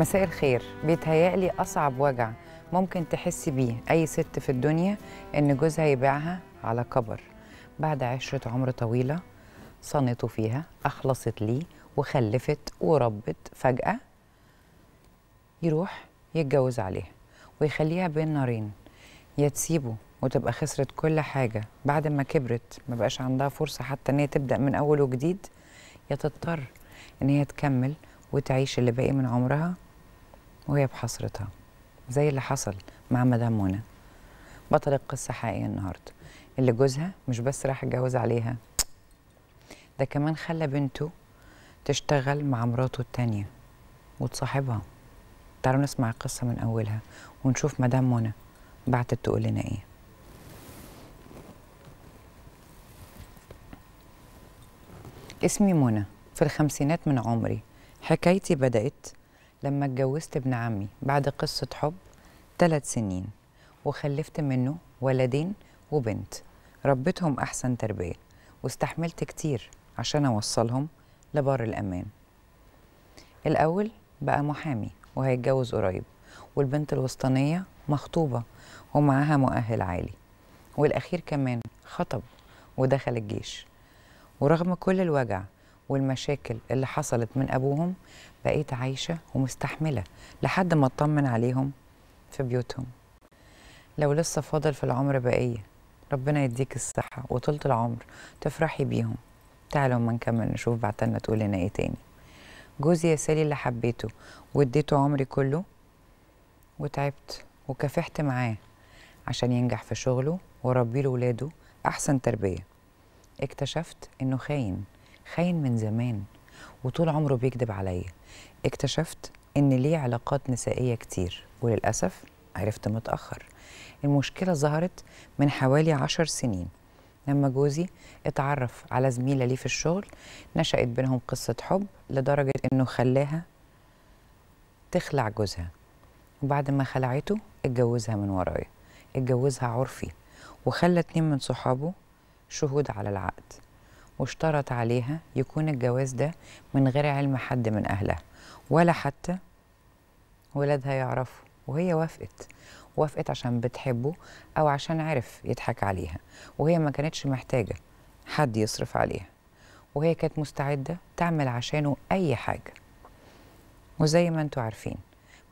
مساء الخير بيتهيألي أصعب وجع ممكن تحس بيه أي ست في الدنيا إن جوزها يبيعها على كبر بعد عشرة عمر طويلة صنته فيها أخلصت ليه وخلفت وربت فجأة يروح يتجوز عليها ويخليها بين نارين يا تسيبه وتبقى خسرت كل حاجة بعد ما كبرت ما بقاش عندها فرصة حتى إن هي تبدأ من أول وجديد يا تضطر إن هي تكمل وتعيش اللي باقي من عمرها وهي بحصرتها زي اللي حصل مع مدام منى بطل القصة حقيقي النهاردة اللي جوزها مش بس راح اتجوز عليها ده كمان خلى بنته تشتغل مع مراته التانية وتصاحبها تعالوا نسمع القصة من أولها ونشوف مدام منى بعتت تقول لنا إيه اسمي منى في الخمسينات من عمري حكايتي بدأت لما اتجوزت ابن عمي بعد قصة حب ثلاث سنين وخلفت منه ولدين وبنت ربيتهم أحسن تربية واستحملت كتير عشان أوصلهم لبار الأمان الأول بقى محامي وهيتجوز قريب والبنت الوسطانية مخطوبة ومعاها مؤهل عالي والأخير كمان خطب ودخل الجيش ورغم كل الوجع والمشاكل اللي حصلت من أبوهم بقيت عايشة ومستحملة لحد ما أطمن عليهم في بيوتهم لو لسه فاضل في العمر بقية ربنا يديك الصحة وطولة العمر تفرحي بيهم تعالوا ما نكمل نشوف بعتنا تقول لنا ايه تاني جوزي يا سالي اللي حبيته واديته عمري كله وتعبت وكافحت معاه عشان ينجح في شغله وربي له ولاده احسن تربيه اكتشفت انه خاين خاين من زمان وطول عمره بيكذب عليا اكتشفت ان ليه علاقات نسائيه كتير وللاسف عرفت متاخر المشكله ظهرت من حوالي عشر سنين لما جوزي اتعرف على زميله ليه في الشغل نشأت بينهم قصه حب لدرجه انه خلاها تخلع جوزها وبعد ما خلعته اتجوزها من ورايا اتجوزها عرفي وخلى اتنين من صحابه شهود على العقد واشترط عليها يكون الجواز ده من غير علم حد من أهلها ولا حتى ولادها يعرفوا وهي وافقت وافقت عشان بتحبه أو عشان عرف يضحك عليها وهي ما كانتش محتاجة حد يصرف عليها وهي كانت مستعدة تعمل عشانه أي حاجة وزي ما انتوا عارفين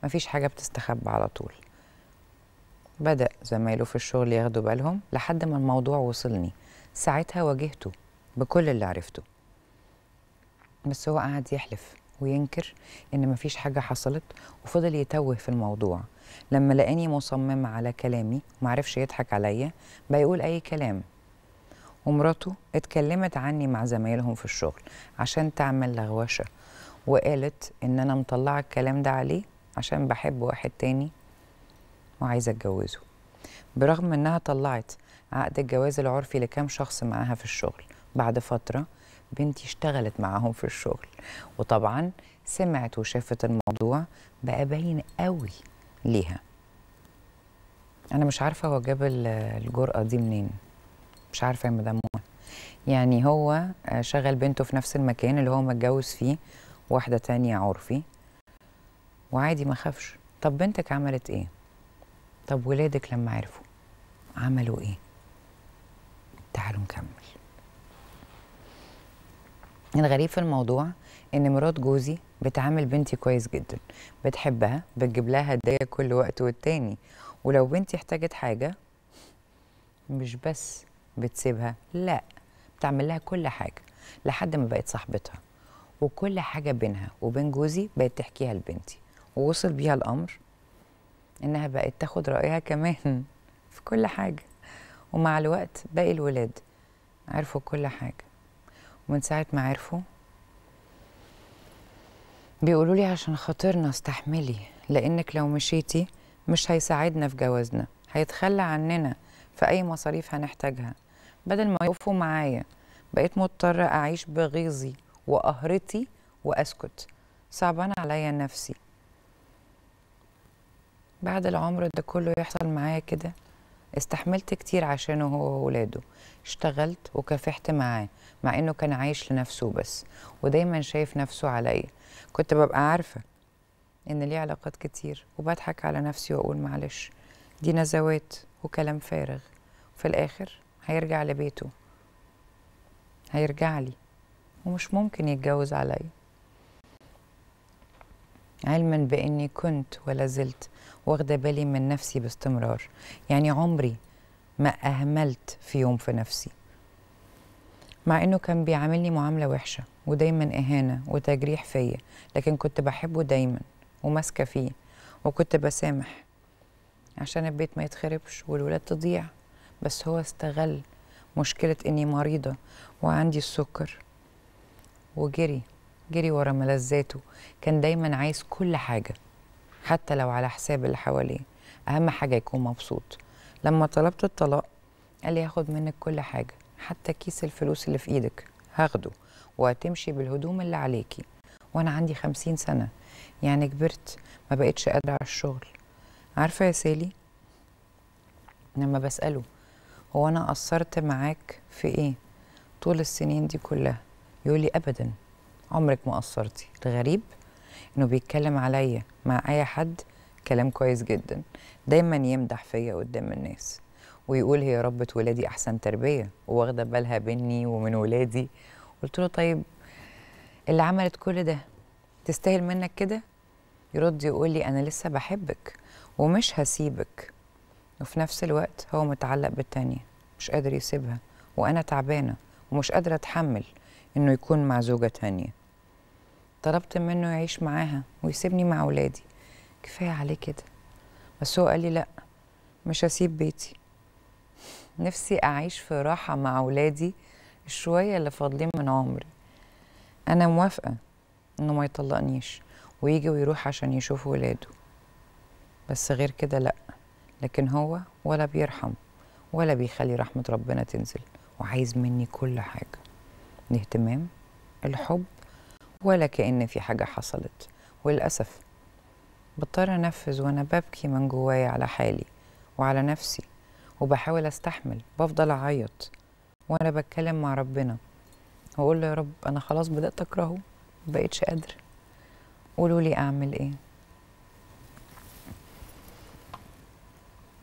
مفيش حاجة بتستخبى على طول بدأ زمايله في الشغل ياخدوا بالهم لحد ما الموضوع وصلني ساعتها واجهته بكل اللي عرفته بس هو قعد يحلف وينكر ان مفيش حاجه حصلت وفضل يتوه في الموضوع لما لقاني مصمم على كلامي ومعرفش يضحك عليا بقى يقول اي كلام ومراته اتكلمت عني مع زمايلهم في الشغل عشان تعمل لغوشه وقالت ان انا مطلعه الكلام ده عليه عشان بحب واحد تاني وعايزه اتجوزه برغم انها طلعت عقد الجواز العرفي لكام شخص معاها في الشغل بعد فتره بنتي اشتغلت معاهم في الشغل وطبعا سمعت وشافت الموضوع بقى باين قوي ليها انا مش عارفه هو جاب الجرأه دي منين مش عارفه يا مدام يعني هو آه، شغل بنته في نفس المكان اللي هو متجوز فيه واحده تانية عرفي وعادي ما خافش طب بنتك عملت ايه طب ولادك لما عرفوا عملوا ايه تعالوا نكمل الغريب في الموضوع ان مرات جوزي بتعامل بنتي كويس جدا بتحبها بتجيب لها هدايا كل وقت والتاني ولو بنتي احتاجت حاجه مش بس بتسيبها لا بتعمل لها كل حاجه لحد ما بقت صاحبتها وكل حاجه بينها وبين جوزي بقت تحكيها لبنتي ووصل بيها الامر انها بقت تاخد رايها كمان في كل حاجه ومع الوقت باقي الولاد عرفوا كل حاجه ومن ساعة ما عرفوا بيقولوا لي عشان خاطرنا استحملي لأنك لو مشيتي مش هيساعدنا في جوازنا هيتخلى عننا في أي مصاريف هنحتاجها بدل ما يقفوا معايا بقيت مضطرة أعيش بغيظي وقهرتي وأسكت صعبان عليا نفسي بعد العمر ده كله يحصل معايا كده استحملت كتير عشانه هو وولاده اشتغلت وكافحت معاه مع انه كان عايش لنفسه بس ودايما شايف نفسه عليا كنت ببقى عارفه ان ليه علاقات كتير وبضحك على نفسي واقول معلش دي نزوات وكلام فارغ في الاخر هيرجع لبيته هيرجع لي ومش ممكن يتجوز عليا علما باني كنت ولا زلت واخده بالي من نفسي باستمرار يعني عمري ما اهملت في يوم في نفسي مع انه كان بيعاملني معامله وحشه ودايما اهانه وتجريح فيا لكن كنت بحبه دايما وماسكه فيه وكنت بسامح عشان البيت ما يتخربش والولاد تضيع بس هو استغل مشكله اني مريضه وعندي السكر وجري جري ورا ملذاته كان دايما عايز كل حاجه حتى لو على حساب اللي حواليه اهم حاجه يكون مبسوط لما طلبت الطلاق قال لي هاخد منك كل حاجه حتى كيس الفلوس اللي في ايدك هاخده وهتمشي بالهدوم اللي عليكي وانا عندي خمسين سنه يعني كبرت ما بقتش قادره على الشغل عارفه يا سالي لما بساله هو انا قصرت معاك في ايه طول السنين دي كلها يقول لي ابدا عمرك ما قصرتي الغريب انه بيتكلم عليا مع اي حد كلام كويس جدا دايما يمدح فيا قدام الناس ويقول هي ربة ولادي احسن تربيه واخده بالها مني ومن ولادي قلت له طيب اللي عملت كل ده تستاهل منك كده يرد يقول لي انا لسه بحبك ومش هسيبك وفي نفس الوقت هو متعلق بالتانية مش قادر يسيبها وأنا تعبانة ومش قادرة أتحمل إنه يكون مع زوجة تانية طلبت منه يعيش معاها ويسيبني مع ولادي كفايه عليه كده بس هو قال لي لا مش هسيب بيتي نفسي اعيش في راحه مع ولادي الشويه اللي فاضلين من عمري انا موافقه انه ما يطلقنيش ويجي ويروح عشان يشوف ولاده بس غير كده لا لكن هو ولا بيرحم ولا بيخلي رحمه ربنا تنزل وعايز مني كل حاجه الاهتمام الحب ولا كأن في حاجة حصلت وللأسف بضطر أنفذ وأنا ببكي من جوايا على حالي وعلى نفسي وبحاول أستحمل بفضل أعيط وأنا بتكلم مع ربنا وأقول له يا رب أنا خلاص بدأت أكرهه مبقتش قادر قولوا لي أعمل إيه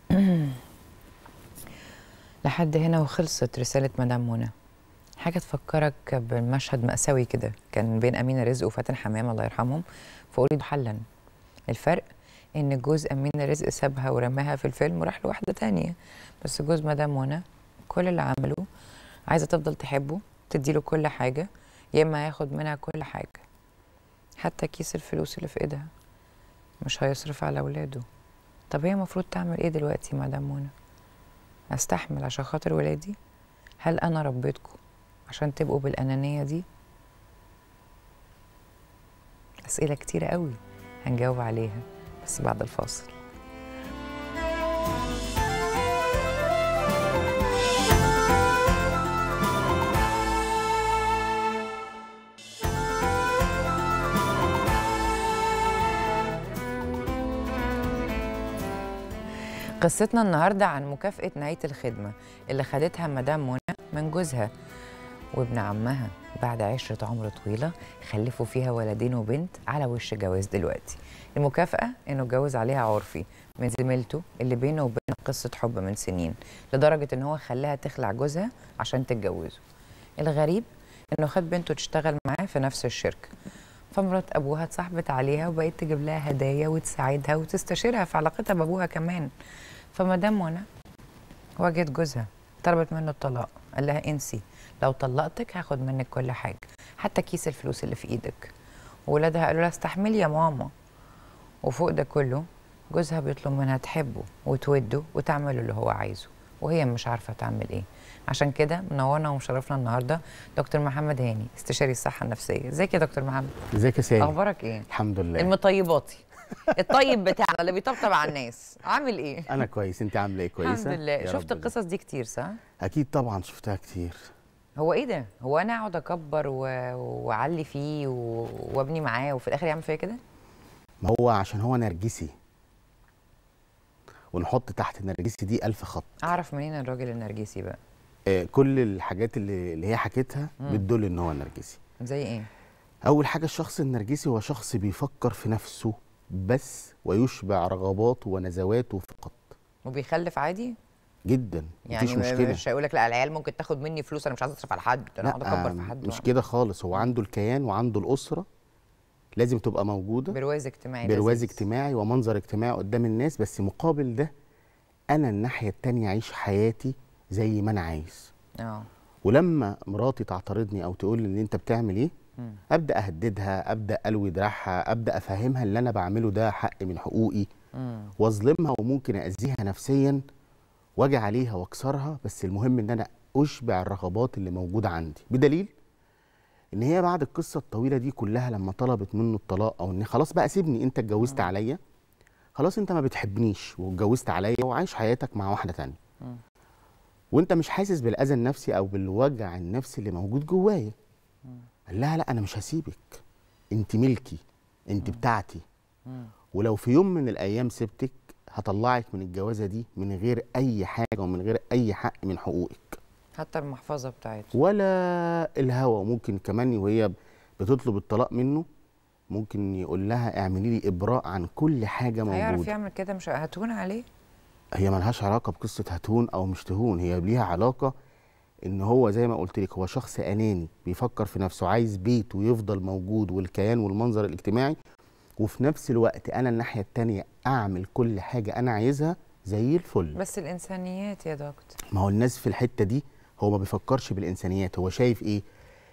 لحد هنا وخلصت رسالة مدام منى حاجه تفكرك بمشهد ماساوي كده كان بين امينه رزق وفاتن حمام الله يرحمهم فقولي حلا الفرق ان جوز امينه رزق سابها ورماها في الفيلم وراح لواحده تانية بس جوز مدام منى كل اللي عمله عايزه تفضل تحبه تديله كل حاجه يا اما هياخد منها كل حاجه حتى كيس الفلوس اللي في ايدها مش هيصرف على اولاده طب هي المفروض تعمل ايه دلوقتي مدام منى استحمل عشان خاطر ولادي هل انا ربيتكم عشان تبقوا بالأنانية دي أسئلة كتيرة قوي هنجاوب عليها بس بعد الفاصل قصتنا النهارده عن مكافأة نهاية الخدمة اللي خدتها مدام منى من جوزها وابن عمها بعد عشرة عمر طويلة خلفوا فيها ولدين وبنت على وش جواز دلوقتي المكافأة إنه اتجوز عليها عرفي من زميلته اللي بينه وبينها قصة حب من سنين لدرجة إن هو خلاها تخلع جوزها عشان تتجوزه الغريب إنه خد بنته تشتغل معاه في نفس الشركة فمرات أبوها اتصاحبت عليها وبقيت تجيب لها هدايا وتساعدها وتستشيرها في علاقتها بأبوها كمان فمدام منى واجهت جوزها طلبت منه الطلاق قال لها انسي لو طلقتك هاخد منك كل حاجه حتى كيس الفلوس اللي في ايدك وولادها قالوا لها استحملي يا ماما وفوق ده كله جوزها بيطلب منها تحبه وتوده وتعمله اللي هو عايزه وهي مش عارفه تعمل ايه عشان كده منورنا ومشرفنا النهارده دكتور محمد هاني استشاري الصحه النفسيه ازيك يا دكتور محمد ازيك يا سالم اخبارك ايه الحمد لله المطيباتي الطيب بتاعنا اللي بيطبطب على الناس عامل ايه انا كويس انت عامله ايه كويسه الحمد لله شفت القصص دي كتير صح اكيد طبعا شفتها كتير هو ايه ده؟ هو انا اقعد اكبر واعلي فيه و... وابني معاه وفي الاخر يعمل فيا كده؟ ما هو عشان هو نرجسي ونحط تحت النرجسي دي ألف خط اعرف منين الراجل النرجسي بقى؟ آه كل الحاجات اللي, اللي هي حكيتها بتدل ان هو نرجسي زي ايه؟ اول حاجه الشخص النرجسي هو شخص بيفكر في نفسه بس ويشبع رغباته ونزواته فقط وبيخلف عادي؟ جدا يعني مفيش مشكله مش هيقول لك لا العيال ممكن تاخد مني فلوس انا مش عايز اصرف على حد انا اقعد اكبر في آه، حد مش كده خالص هو عنده الكيان وعنده الاسره لازم تبقى موجوده برواز اجتماعي برواز لازم. اجتماعي ومنظر اجتماعي قدام الناس بس مقابل ده انا الناحيه الثانيه اعيش حياتي زي ما انا عايز اه ولما مراتي تعترضني او تقول لي انت بتعمل ايه م. ابدا اهددها ابدا الوي دراعها ابدا افهمها اللي انا بعمله ده حق من حقوقي واظلمها وممكن اذيها نفسيا واجي عليها واكسرها بس المهم ان انا اشبع الرغبات اللي موجوده عندي بدليل ان هي بعد القصه الطويله دي كلها لما طلبت منه الطلاق او ان خلاص بقى سيبني انت اتجوزت آه. عليا خلاص انت ما بتحبنيش واتجوزت عليا وعايش حياتك مع واحده تانية آه. وانت مش حاسس بالاذى النفسي او بالوجع النفسي اللي موجود جوايا آه. قال لها لا انا مش هسيبك انت ملكي انت بتاعتي ولو في يوم من الايام سبتك هطلعك من الجوازه دي من غير اي حاجه ومن غير اي حق من حقوقك حتى المحفظه بتاعتها ولا الهوى ممكن كمان وهي بتطلب الطلاق منه ممكن يقول لها اعملي لي ابراء عن كل حاجه موجوده هيعرف يعمل كده مش هتهون عليه هي ملهاش علاقه بقصه هتهون او مش تهون هي ليها علاقه ان هو زي ما قلت لك هو شخص اناني بيفكر في نفسه عايز بيته يفضل موجود والكيان والمنظر الاجتماعي وفي نفس الوقت انا الناحيه الثانيه اعمل كل حاجه انا عايزها زي الفل بس الانسانيات يا دكتور ما هو الناس في الحته دي هو ما بيفكرش بالانسانيات هو شايف ايه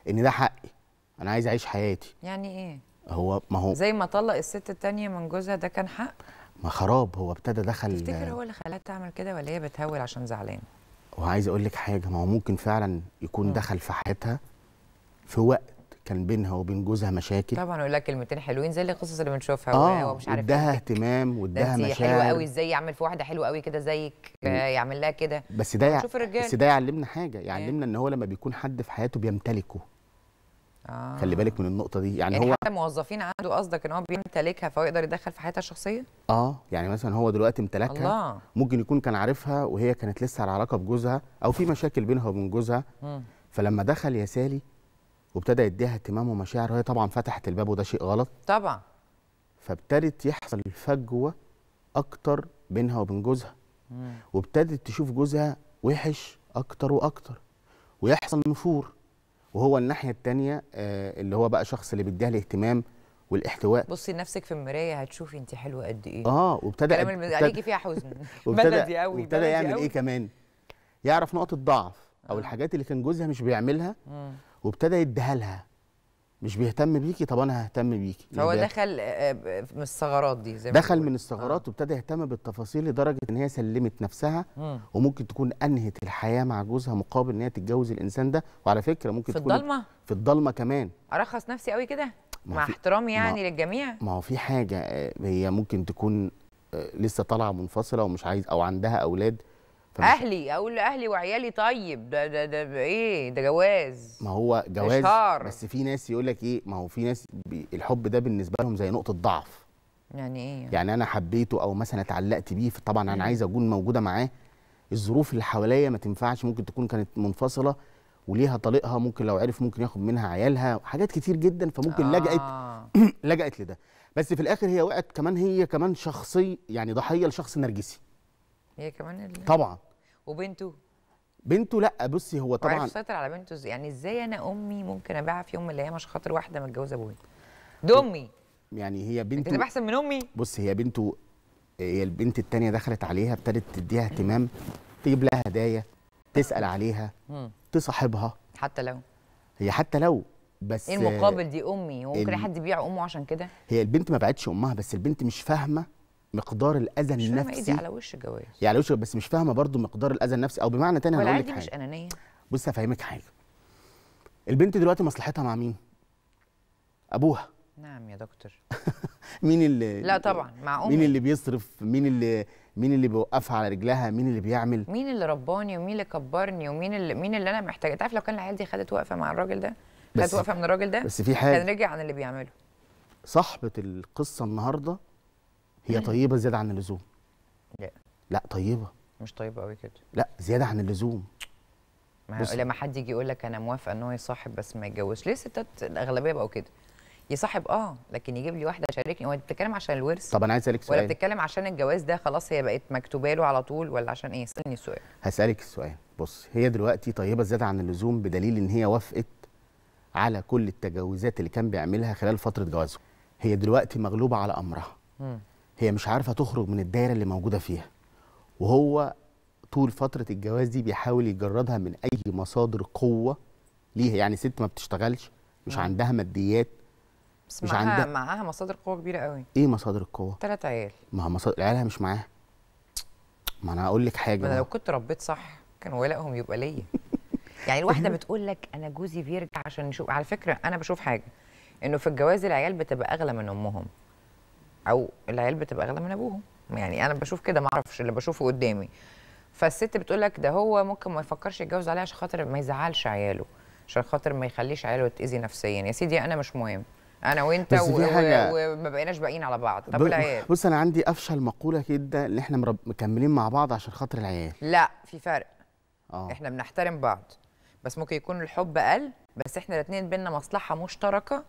ان ده حقي انا عايز اعيش حياتي يعني ايه هو ما هو زي ما طلق الست التانية من جوزها ده كان حق ما خراب هو ابتدى دخل تفتكر هو اللي خلاها تعمل كده ولا هي بتهول عشان زعلانه وعايز اقول لك حاجه ما هو ممكن فعلا يكون م. دخل في حياتها في وقت كان بينها وبين جوزها مشاكل طبعا اقول لك كلمتين حلوين زي القصص اللي بنشوفها آه ومش عارف اداها اهتمام واداها مشاعر حلوه قوي ازاي يعمل في واحده حلوه قوي كده زيك يعمل لها كده بس ده يع... بس ده يعلمنا حاجه يعلمنا ايه؟ ان هو لما بيكون حد في حياته بيمتلكه آه. خلي بالك من النقطه دي يعني, يعني هو حتى موظفين عنده قصدك ان هو بيمتلكها فهو يقدر يدخل في حياتها الشخصيه اه يعني مثلا هو دلوقتي امتلكها الله. ممكن يكون كان عارفها وهي كانت لسه على علاقه بجوزها او في مشاكل بينها وبين جوزها فلما دخل يا سالي وابتدى يديها اهتمام ومشاعر وهي طبعا فتحت الباب وده شيء غلط طبعا فابتدت يحصل فجوه اكتر بينها وبين جوزها وابتدت تشوف جوزها وحش اكتر واكتر ويحصل نفور وهو الناحيه الثانيه آه اللي هو بقى شخص اللي بيديها الاهتمام والاحتواء بصي نفسك في المرايه هتشوفي انت حلوه قد ايه اه وابتدى كلام اللي عليكي فيها حزن بلدي قوي وابتدى يعمل ايه كمان يعرف نقط الضعف او آه. الحاجات اللي كان جوزها مش بيعملها مم. وابتدى يديها لها مش بيهتم بيكي طب انا ههتم بيكي فهو يعني دخل آه، من الثغرات دي زي ما دخل من الثغرات آه. وابتدى يهتم بالتفاصيل لدرجه ان هي سلمت نفسها مم. وممكن تكون انهت الحياه مع جوزها مقابل ان هي تتجوز الانسان ده وعلى فكره ممكن في تكون الضلمه في الضلمه كمان ارخص نفسي قوي كده مع احترامي يعني ما للجميع ما هو في حاجه آه، هي ممكن تكون آه، لسه طالعه منفصله ومش عايز او عندها اولاد اهلي اقول لاهلي وعيالي طيب ده ده ده ايه ده جواز ما هو جواز شهار. بس في ناس يقول لك ايه ما هو في ناس الحب ده بالنسبه لهم زي نقطه ضعف يعني ايه يعني, يعني انا حبيته او مثلا اتعلقت بيه فطبعا انا عايز اكون موجوده معاه الظروف اللي حواليا ما تنفعش ممكن تكون كانت منفصله وليها طليقها ممكن لو عرف ممكن ياخد منها عيالها حاجات كتير جدا فممكن آه. لجأت لجأت لده بس في الاخر هي وقعت كمان هي كمان شخصي يعني ضحيه لشخص نرجسي هي كمان اللي... طبعا وبنته بنته لا بصي هو طبعا عارف سيطر على بنته ازاي يعني ازاي انا امي ممكن ابيعها في يوم من الايام عشان خاطر واحده متجوزه ابويا دي امي يعني هي بنته انت احسن من امي بصي هي بنته هي البنت الثانيه دخلت عليها ابتدت تديها اهتمام تجيب لها هدايا تسال عليها تصاحبها حتى لو هي حتى لو بس ايه المقابل دي امي هو ممكن حد يبيع امه عشان كده هي البنت ما بعتش امها بس البنت مش فاهمه مقدار الاذى مش إيه النفسي ايدي على وش الجواز يعني على وش بس مش فاهمه برضو مقدار الاذى النفسي او بمعنى تاني انا هقول لك حاجه مش انانيه بص هفهمك حاجه البنت دلوقتي مصلحتها مع مين ابوها نعم يا دكتور مين اللي لا طبعا مع امي مين اللي بيصرف مين اللي مين اللي بيوقفها على رجلها مين اللي بيعمل مين اللي رباني ومين اللي كبرني ومين اللي مين اللي انا محتاجه تعرف لو كان العيال دي خدت وقفه مع الراجل ده خدت وقفه من الراجل ده بس في حاجه كان رجع عن اللي بيعمله صاحبه القصه النهارده هي طيبه زياده عن اللزوم لا لا طيبه مش طيبه قوي كده لا زياده عن اللزوم ما لما حد يجي يقول لك انا موافقه ان هو يصاحب بس ما يتجوزش ليه الستات الاغلبيه بقوا كده يصاحب اه لكن يجيب لي واحده شاركني هو بتتكلم عشان الورث طب انا عايز اسالك سؤال ولا بتتكلم عشان الجواز ده خلاص هي بقت مكتوبه له على طول ولا عشان ايه اسالني السؤال هسالك السؤال بص هي دلوقتي طيبه زياده عن اللزوم بدليل ان هي وافقت على كل التجاوزات اللي كان بيعملها خلال فتره جوازه هي دلوقتي مغلوبه على امرها هي مش عارفه تخرج من الدايره اللي موجوده فيها وهو طول فتره الجواز دي بيحاول يجردها من اي مصادر قوه ليها يعني ست ما بتشتغلش مش نعم. عندها ماديات بس مش معها عندها معاها مصادر قوه كبيره قوي ايه مصادر القوه ثلاث عيال ما مصادر عيالها مش معاها ما انا اقول لك حاجه ما انا لو كنت ربيت صح كان ولائهم يبقى ليا يعني الواحده بتقول لك انا جوزي بيرجع عشان نشوف على فكره انا بشوف حاجه انه في الجواز العيال بتبقى اغلى من امهم او العيال بتبقى اغلى من ابوهم يعني انا بشوف كده ما اعرفش اللي بشوفه قدامي فالست بتقول لك ده هو ممكن ما يفكرش يتجوز عليها عشان خاطر ما يزعلش عياله عشان خاطر ما يخليش عياله يتاذي نفسيا يا سيدي انا مش مهم انا وانت و... حاجة... وما بقيناش باقيين على بعض طب ب... العيال بص انا عندي افشل مقوله كده ان احنا مرب... مكملين مع بعض عشان خاطر العيال لا في فرق أوه. احنا بنحترم بعض بس ممكن يكون الحب قل بس احنا الاثنين بينا مصلحه مشتركه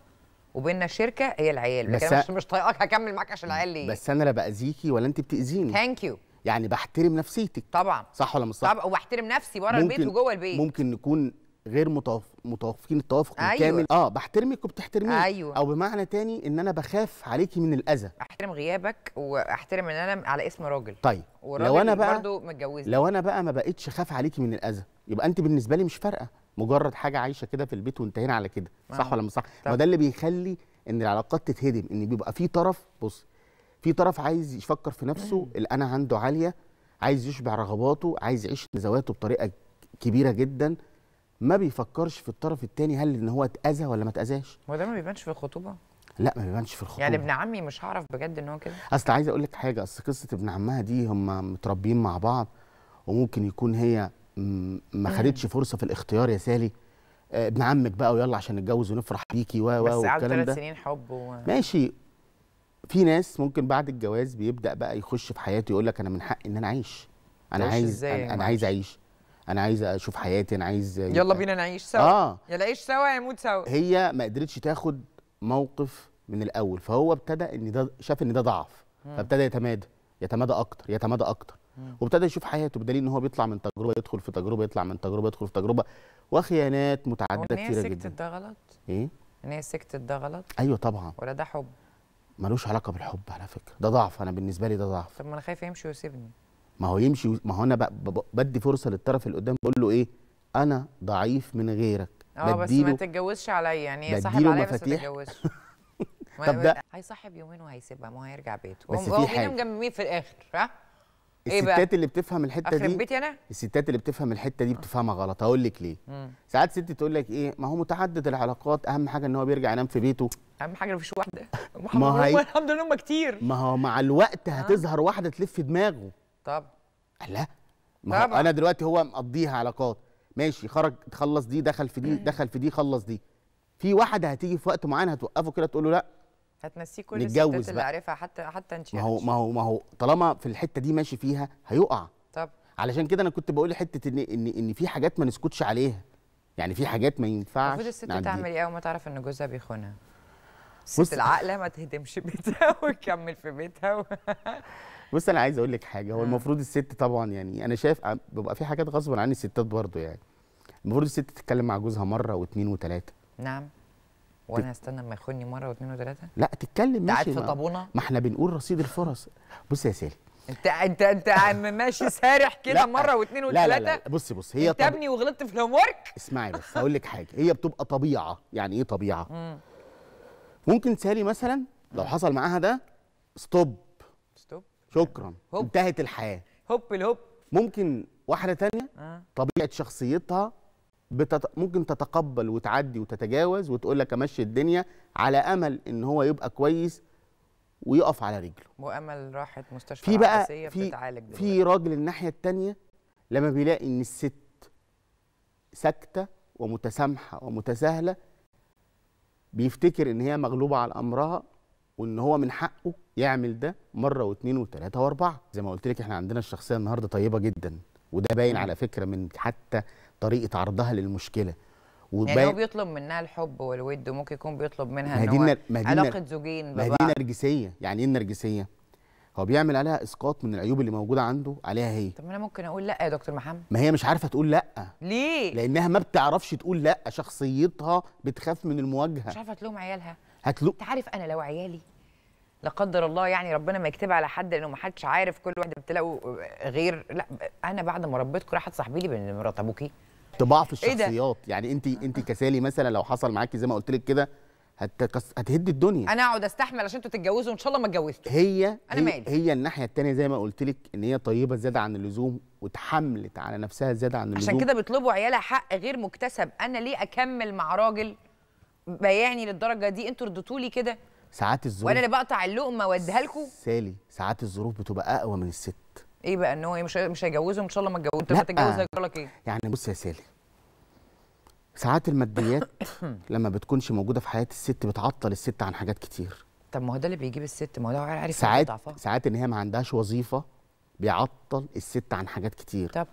وبيننا شركه هي العيال بس انا مش مش طايقاك هكمل معاك عشان العيال ليه بس انا لا باذيكي ولا انت بتاذيني ثانك يو يعني بحترم نفسيتك طبعا صح ولا مش صح؟ طبعا وبحترم نفسي بره البيت وجوه البيت ممكن نكون غير متوف... متوافقين التوافق أيوة. الكامل اه بحترمك وبتحترميني أيوة. او بمعنى تاني ان انا بخاف عليكي من الاذى احترم غيابك واحترم ان انا على اسم راجل طيب لو انا بقى لو انا بقى ما بقتش خاف عليكي من الاذى يبقى انت بالنسبه لي مش فارقه مجرد حاجه عايشه كده في البيت وانتهينا على كده صح آه. ولا مش صح ما ده اللي بيخلي ان العلاقات تتهدم ان بيبقى في طرف بص في طرف عايز يفكر في نفسه الانا عنده عاليه عايز يشبع رغباته عايز يعيش نزواته بطريقه كبيره جدا ما بيفكرش في الطرف الثاني هل ان هو اتاذى ولا ما اتاذاش هو ده ما بيبانش في الخطوبه لا ما بيبانش في الخطوبه يعني ابن عمي مش هعرف بجد ان هو كده اصل عايز اقول لك حاجه اصل قصه ابن عمها دي هم متربيين مع بعض وممكن يكون هي ما خدتش فرصه في الاختيار يا سالي آه، ابن عمك بقى ويلا عشان نتجوز ونفرح بيكي و و بس قعدوا ثلاث سنين حب و... ماشي في ناس ممكن بعد الجواز بيبدا بقى يخش في حياته يقول لك انا من حقي ان انا اعيش انا عايز انا, يعني؟ أنا عايز اعيش انا عايز اشوف حياتي انا عايز يلا بينا نعيش سوا آه. يلا عيش سوا يا موت سوا هي ما قدرتش تاخد موقف من الاول فهو ابتدى ان ده شاف ان ده ضعف فابتدى يتمادى يتمادى اكتر يتمادى اكتر وابتدى يشوف حياته بدليل ان هو بيطلع من تجربه يدخل في تجربه يطلع من تجربه يدخل في تجربه وخيانات متعدده كتير جدا سكتت ده غلط ايه ان هي سكتت ده غلط ايوه طبعا ولا ده حب ملوش علاقه بالحب على فكره ده ضعف انا بالنسبه لي ده ضعف طب ما انا خايف يمشي ويسيبني ما هو يمشي ما هو انا بدي فرصه للطرف اللي قدام بقول له ايه انا ضعيف من غيرك اه بس ما تتجوزش عليا يعني صاحب عليا بس ما تتجوزش طب ده هيصاحب يومين وهيسيبها ما هو هيرجع بيته وهم جايين مجممين في الاخر ها إيه الستات إيه اللي بتفهم الحته دي بيتي انا الستات اللي بتفهم الحته دي آه. بتفهمها غلط هقول لك ليه مم. ساعات ست تقول لك ايه ما هو متعدد العلاقات اهم حاجه ان هو بيرجع ينام في بيته اهم حاجه مفيش واحده ما هو هي... الحمد لله هم كتير ما هو مع الوقت آه. هتظهر واحده تلف دماغه طب لا ما هو انا دلوقتي هو مقضيها علاقات ماشي خرج خلص دي دخل في دي دخل في دي خلص دي في واحده هتيجي في وقت معين هتوقفه كده تقول له لا هتنسيه كل الستات اللي عارفها حتى حتى انت ما هو ما هو ما هو طالما في الحته دي ماشي فيها هيقع طب علشان كده انا كنت بقول حته ان ان ان في حاجات ما نسكتش عليها يعني في حاجات ما ينفعش المفروض الست تعمل ايه وما تعرف ان جوزها بيخونها الست العاقله ما تهدمش بيتها وتكمل في بيتها و... بص انا عايز اقول لك حاجه هو آه. المفروض الست طبعا يعني انا شايف آه، بيبقى في حاجات غصب عن الستات برضه يعني المفروض الست تتكلم مع جوزها مره واثنين وثلاثه نعم وانا استنى لما يخوني مره واثنين وثلاثه لا تتكلم ماشي في طابونه ما احنا بنقول رصيد الفرص بص يا سالي انت انت انت عم ماشي سارح كده مره واثنين وثلاثه لا, لا لا بص بص هي انت ابني وغلطت في الهوم ورك اسمعي بس هقول لك حاجه هي بتبقى طبيعه يعني ايه طبيعه ممكن سالي مثلا لو حصل معاها ده ستوب ستوب شكرا هوب. انتهت الحياه هوب الهوب ممكن واحده تانية آه. طبيعه شخصيتها بتت... ممكن تتقبل وتعدي وتتجاوز وتقول لك امشي الدنيا على امل ان هو يبقى كويس ويقف على رجله وامل راحت مستشفى في بقى في بتتعالج في راجل الناحيه الثانيه لما بيلاقي ان الست ساكته ومتسامحه ومتساهله بيفتكر ان هي مغلوبه على امرها وان هو من حقه يعمل ده مره واثنين وثلاثه واربعه زي ما قلت لك احنا عندنا الشخصيه النهارده طيبه جدا وده باين على فكره من حتى طريقه عرضها للمشكله وبي... يعني هو بيطلب منها الحب والود وممكن يكون بيطلب منها ما ان هو علاقه زوجين ما دي نرجسيه يعني ايه النرجسيه هو بيعمل عليها اسقاط من العيوب اللي موجوده عنده عليها هي طب انا ممكن اقول لا يا دكتور محمد ما هي مش عارفه تقول لا ليه لانها ما بتعرفش تقول لا شخصيتها بتخاف من المواجهه مش عارفه تلوم عيالها هتلوم انت عارف انا لو عيالي لا قدر الله يعني ربنا ما يكتبها على حد لانه ما حدش عارف كل واحد بتلاقوا غير لا انا بعد ما ربيتكم راحت صاحبي لي مرات ابوكي طباع في إيه الشخصيات إيه يعني انت انت كسالي مثلا لو حصل معاكي زي ما قلت لك كده هتكس... هتهد الدنيا انا اقعد استحمل عشان انتوا تتجوزوا وان شاء الله ما اتجوزتوا هي انا هي... مالي هي الناحيه الثانيه زي ما قلت لك ان هي طيبه زياده عن اللزوم وتحملت على نفسها زياده عن اللزوم عشان كده بيطلبوا عيالها حق غير مكتسب انا ليه اكمل مع راجل بايعني للدرجه دي انتوا رديتوا لي كده ساعات الظروف وانا اللي بقطع اللقمه واديها لكم سالي ساعات الظروف بتبقى اقوى من الست ايه بقى ان هو إيه، مش مش هيجوزه ان شاء الله ما تجوزش لما هتتجوز آه. هيقول لك ايه يعني بص يا سالي ساعات الماديات لما بتكونش موجوده في حياه الست بتعطل الست عن حاجات كتير طب ما هو ده اللي بيجيب الست ما هو ده عارف ساعات ساعات ان هي ما عندهاش وظيفه بيعطل الست عن حاجات كتير طب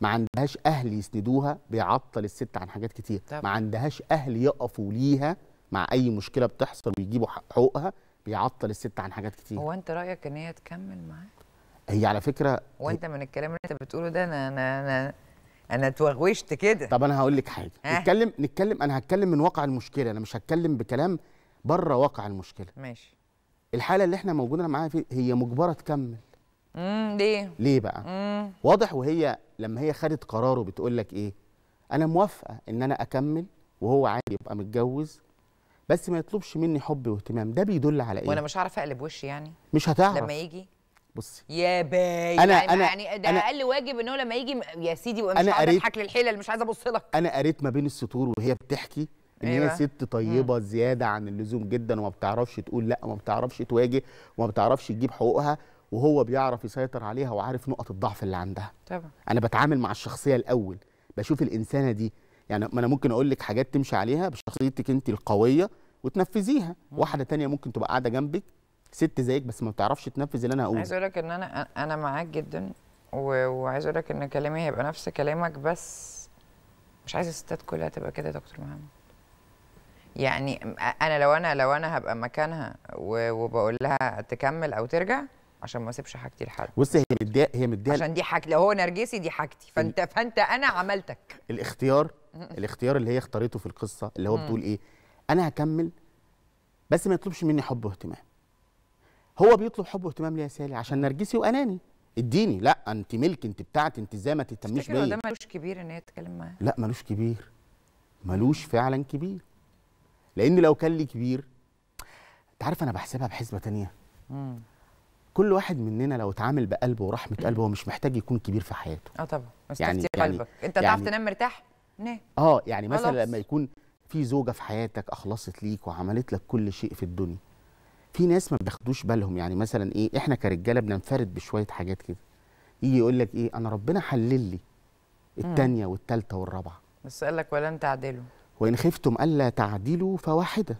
ما عندهاش اهل يسندوها بيعطل الست عن حاجات كتير طب. ما عندهاش اهل يقفوا ليها مع اي مشكله بتحصل ويجيبوا حقوقها بيعطل الست عن حاجات كتير هو انت رايك ان هي تكمل معاه هي على فكره وانت من الكلام اللي انت بتقوله ده انا انا انا انا اتوغوشت كده طب انا هقول لك حاجه أه؟ نتكلم نتكلم انا هتكلم من واقع المشكله انا مش هتكلم بكلام بره واقع المشكله ماشي الحاله اللي احنا موجودين معاها فيه هي مجبره تكمل امم ليه ليه بقى مم. واضح وهي لما هي خدت قراره بتقول لك ايه انا موافقه ان انا اكمل وهو عادي يبقى متجوز بس ما يطلبش مني حب واهتمام ده بيدل على ايه وانا مش هعرف اقلب وشي يعني مش هتعرف لما يجي بصي يا باي أنا يعني, أنا يعني ده أنا اقل واجب ان هو لما يجي يا سيدي وامشي أنا قريت اضحك للحيله اللي مش عايزه ابص لك انا قريت ما بين السطور وهي بتحكي ان هي أيوة. ست طيبه مم. زياده عن اللزوم جدا وما بتعرفش تقول لا وما بتعرفش تواجه وما بتعرفش تجيب حقوقها وهو بيعرف يسيطر عليها وعارف نقط الضعف اللي عندها طبعا انا بتعامل مع الشخصيه الاول بشوف الانسانه دي يعني ما انا ممكن اقول لك حاجات تمشي عليها بشخصيتك انت القويه وتنفذيها مم. واحده تانية ممكن تبقى قاعده جنبك ست زيك بس ما بتعرفش تنفذ اللي انا هقوله عايز اقول لك ان انا انا معاك جدا وعايز اقول لك ان كلامي هيبقى نفس كلامك بس مش عايز الستات كلها تبقى كده يا دكتور محمد يعني انا لو انا لو انا هبقى مكانها وبقول لها تكمل او ترجع عشان ما اسيبش حاجتي لحد بص هي مديها هي مديها عشان دي حاجتي لو هو نرجسي دي حاجتي فانت فانت انا عملتك الاختيار الاختيار اللي هي اختارته في القصه اللي هو بتقول ايه انا هكمل بس ما يطلبش مني حب واهتمام هو بيطلب حب واهتمام ليا سالي عشان نرجسي واناني اديني لا انت ملك انت بتاعتي انت ازاي ما تهتميش بيا ده ملوش كبير ان هي تتكلم معاه لا ملوش كبير ملوش فعلا كبير لان لو كان لي كبير انت عارف انا بحسبها بحسبه تانية مم. كل واحد مننا لو اتعامل بقلبه ورحمه قلبه هو مش محتاج يكون كبير في حياته اه طبعا بس يعني-, يعني قلبك يعني انت تعرف يعني تنام مرتاح نام اه يعني مثلا لما يكون في زوجه في حياتك اخلصت ليك وعملت لك كل شيء في الدنيا في ناس ما بياخدوش بالهم يعني مثلا ايه احنا كرجاله بننفرد بشويه حاجات كده يجي يقول لك ايه انا ربنا حلل لي الثانيه والثالثه والرابعه بس قال لك ولن تعدلوا وان خفتم الا تعدلوا فواحده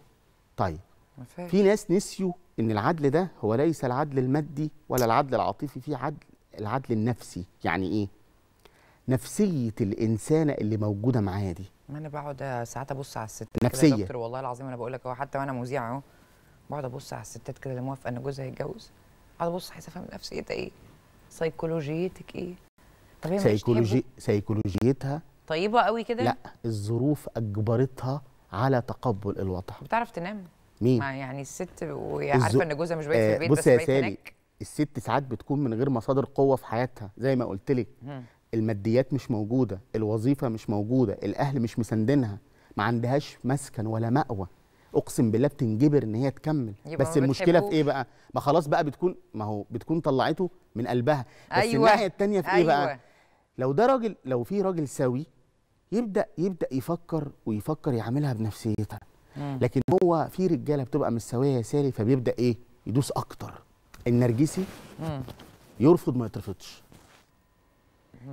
طيب مفهر. في ناس نسيوا ان العدل ده هو ليس العدل المادي ولا العدل العاطفي في عدل العدل النفسي يعني ايه نفسيه الانسانه اللي موجوده معايا دي ما انا بقعد ساعات ابص على الست نفسيه دكتور والله العظيم انا بقول لك هو حتى وانا مذيع اهو بقعد ابص على الستات كده اللي موافقه ان جوزها يتجوز اقعد ابص عايز افهم نفسيتها ايه, ايه؟ سيكولوجيتك ايه طب هي سيكولوجي سيكولوجيتها طيبه قوي كده لا الظروف اجبرتها على تقبل الوضع بتعرف تنام مين ما يعني الست وهي عارفه الزو... ان جوزها مش بايت في آه، البيت بس يا سالي الست ساعات بتكون من غير مصادر قوه في حياتها زي ما قلت لك الماديات مش موجوده الوظيفه مش موجوده الاهل مش مساندينها ما عندهاش مسكن ولا مأوى اقسم بالله بتنجبر ان هي تكمل بس المشكله في ايه بقى ما خلاص بقى بتكون ما هو بتكون طلعته من قلبها بس أيوة. الناحيه الثانيه في أيوة. ايه بقى أيوة. لو ده راجل لو في راجل سوي يبدا يبدا يفكر ويفكر يعملها بنفسيتها لكن هو في رجاله بتبقى مش سويه يا سالي فبيبدا ايه يدوس اكتر النرجسي يرفض ما يترفضش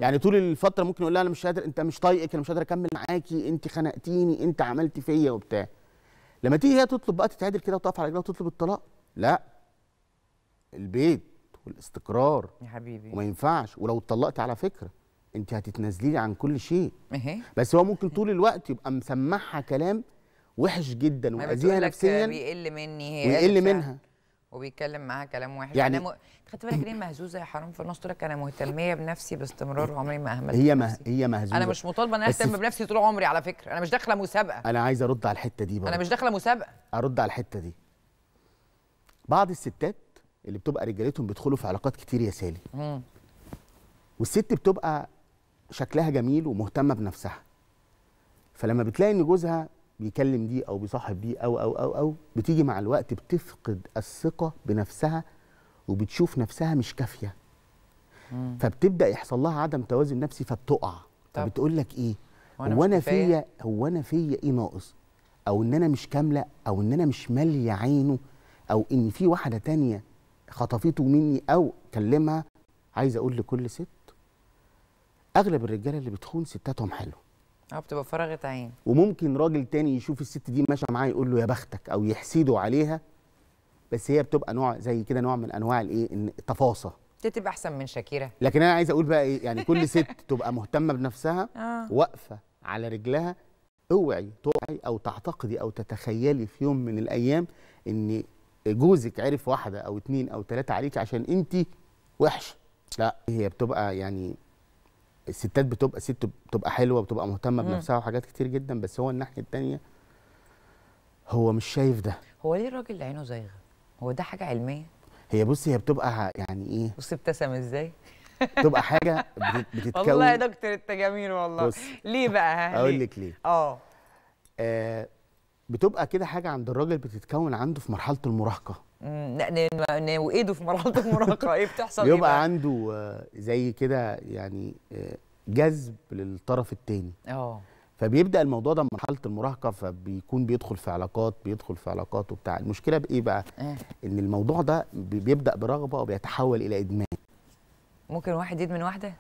يعني طول الفتره ممكن يقول لها انا مش قادر انت مش طايقك انا مش قادر اكمل معاكي انت خنقتيني انت عملتي فيا وبتاع لما تيجي هي تطلب بقى تتعدل كده وتقف على رجلها وتطلب الطلاق لا البيت والاستقرار يا حبيبي وما ينفعش ولو اتطلقت على فكره انت هتتنازلي عن كل شيء بس هو ممكن طول الوقت يبقى مسمعها كلام وحش جدا واذيها نفسيا بيقل مني هي ويقل منها وبيتكلم معاها كلام واحد يعني م... خدت بالك ليه مهزوزه يا حرام في النص تقول انا مهتميه بنفسي باستمرار إيه، عمري ما اهملت هي مه... هي مهزوزه انا مش مطالبه ان انا اهتم بنفسي طول عمري على فكره انا مش داخله مسابقه انا عايز ارد على الحته دي برضه انا مش داخله مسابقه ارد على الحته دي بعض الستات اللي بتبقى رجالتهم بيدخلوا في علاقات كتير يا سالي مم. والست بتبقى شكلها جميل ومهتمه بنفسها فلما بتلاقي ان جوزها بيكلم دي او بيصاحب دي او او او او بتيجي مع الوقت بتفقد الثقه بنفسها وبتشوف نفسها مش كافيه فبتبدا يحصل لها عدم توازن نفسي فبتقع فبتقول لك ايه هو انا فيا هو انا فيا ايه ناقص او ان انا مش كامله او ان انا مش ماليه عينه او ان في واحده تانية خطفته مني او كلمها عايز اقول لكل ست اغلب الرجاله اللي بتخون ستاتهم حلوه اه بتبقى فراغة عين وممكن راجل تاني يشوف الست دي ماشيه معاه يقول له يا بختك او يحسده عليها بس هي بتبقى نوع زي كده نوع من انواع الايه التفاصه تبقى احسن من شاكيرا لكن انا عايز اقول بقى ايه يعني كل ست تبقى مهتمه بنفسها آه. واقفه على رجلها اوعي توعي او تعتقدي او تتخيلي في يوم من الايام ان جوزك عرف واحده او اتنين او تلاته عليك عشان انت وحشه لا هي بتبقى يعني الستات بتبقى ست بتبقى حلوه بتبقى مهتمه بنفسها وحاجات كتير جدا بس هو الناحيه الثانيه هو مش شايف ده هو ليه الراجل عينه زايغه هو ده حاجه علميه هي بصي هي بتبقى يعني ايه بصي ابتسم ازاي بتبقى حاجه بتتكون والله يا دكتور التجميل والله بص. ليه بقى اقول لك ليه اه, آه، بتبقى كده حاجه عند الراجل بتتكون عنده في مرحله المراهقه وايده في مرحله المراهقه ايه بتحصل بيبقى إيه عنده آه، زي كده يعني آه، جذب للطرف الثاني اه فبيبدا الموضوع ده من مرحله المراهقه فبيكون بيدخل في علاقات بيدخل في علاقات وبتاع المشكله بايه بقى آه. ان الموضوع ده بيبدا برغبه وبيتحول الى ادمان ممكن واحد يدمن واحده